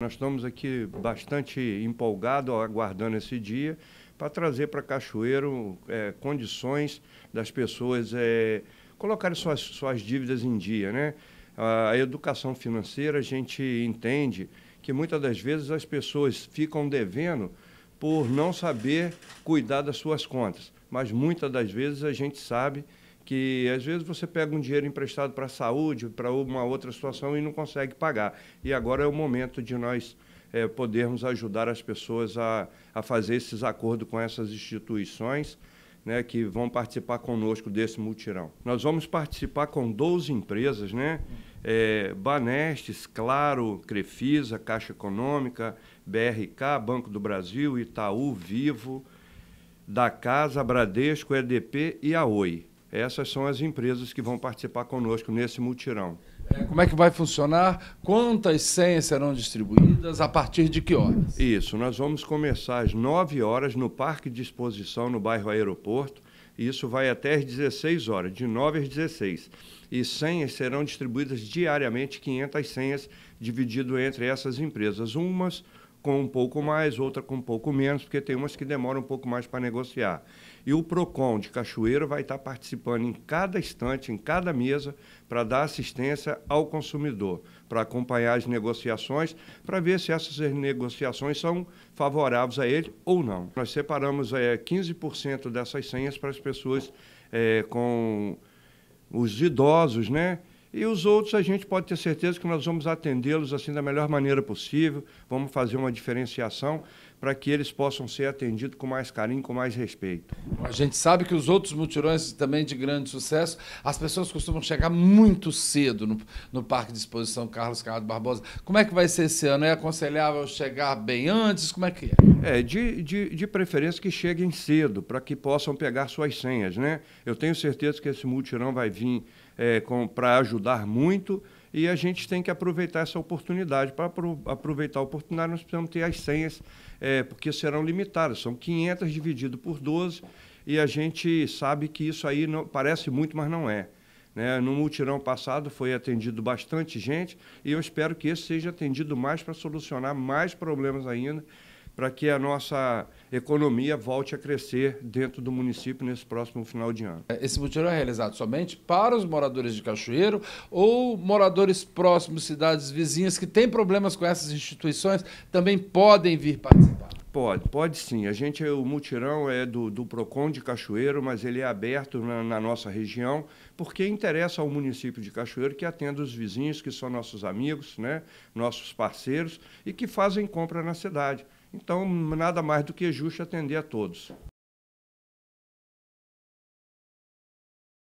Nós estamos aqui bastante empolgados, aguardando esse dia, para trazer para Cachoeiro é, condições das pessoas é, colocarem suas, suas dívidas em dia. Né? A educação financeira, a gente entende que muitas das vezes as pessoas ficam devendo por não saber cuidar das suas contas, mas muitas das vezes a gente sabe que às vezes você pega um dinheiro emprestado para a saúde, para uma outra situação e não consegue pagar. E agora é o momento de nós é, podermos ajudar as pessoas a, a fazer esses acordos com essas instituições né, que vão participar conosco desse multirão. Nós vamos participar com 12 empresas, né? É, Banestes, Claro, Crefisa, Caixa Econômica, BRK, Banco do Brasil, Itaú, Vivo, da Casa, Bradesco, EDP e a Oi. Essas são as empresas que vão participar conosco nesse multirão. É, como é que vai funcionar? Quantas senhas serão distribuídas? A partir de que horas? Isso, nós vamos começar às 9 horas no Parque de Exposição, no bairro Aeroporto. E isso vai até às 16 horas, de 9 às 16. E senhas serão distribuídas diariamente, 500 senhas, dividido entre essas empresas. Umas com um pouco mais, outra com um pouco menos, porque tem umas que demoram um pouco mais para negociar. E o PROCON de Cachoeira vai estar tá participando em cada estante, em cada mesa, para dar assistência ao consumidor, para acompanhar as negociações, para ver se essas negociações são favoráveis a ele ou não. Nós separamos é, eh, 15% dessas senhas para as pessoas é, com os idosos, né? E os outros, a gente pode ter certeza que nós vamos atendê-los assim da melhor maneira possível, vamos fazer uma diferenciação para que eles possam ser atendidos com mais carinho, com mais respeito. A gente sabe que os outros mutirões também de grande sucesso, as pessoas costumam chegar muito cedo no, no Parque de Exposição Carlos Carrado Barbosa. Como é que vai ser esse ano? É aconselhável chegar bem antes? Como é que é? É, de, de, de preferência que cheguem cedo, para que possam pegar suas senhas, né? Eu tenho certeza que esse mutirão vai vir é, para ajudar muito e a gente tem que aproveitar essa oportunidade. Para apro aproveitar a oportunidade, nós precisamos ter as senhas, é, porque serão limitadas. São 500 dividido por 12 e a gente sabe que isso aí não, parece muito, mas não é. Né? No multirão passado foi atendido bastante gente e eu espero que esse seja atendido mais para solucionar mais problemas ainda para que a nossa economia volte a crescer dentro do município nesse próximo final de ano. Esse mutirão é realizado somente para os moradores de Cachoeiro ou moradores próximos, cidades vizinhas que têm problemas com essas instituições também podem vir participar? Pode, pode sim. A gente, o mutirão é do, do PROCON de Cachoeiro, mas ele é aberto na, na, nossa região, porque interessa ao município de Cachoeiro que atenda os vizinhos, que são nossos amigos, né, nossos parceiros e que fazem compra na cidade. Então, nada mais do que justo atender a todos.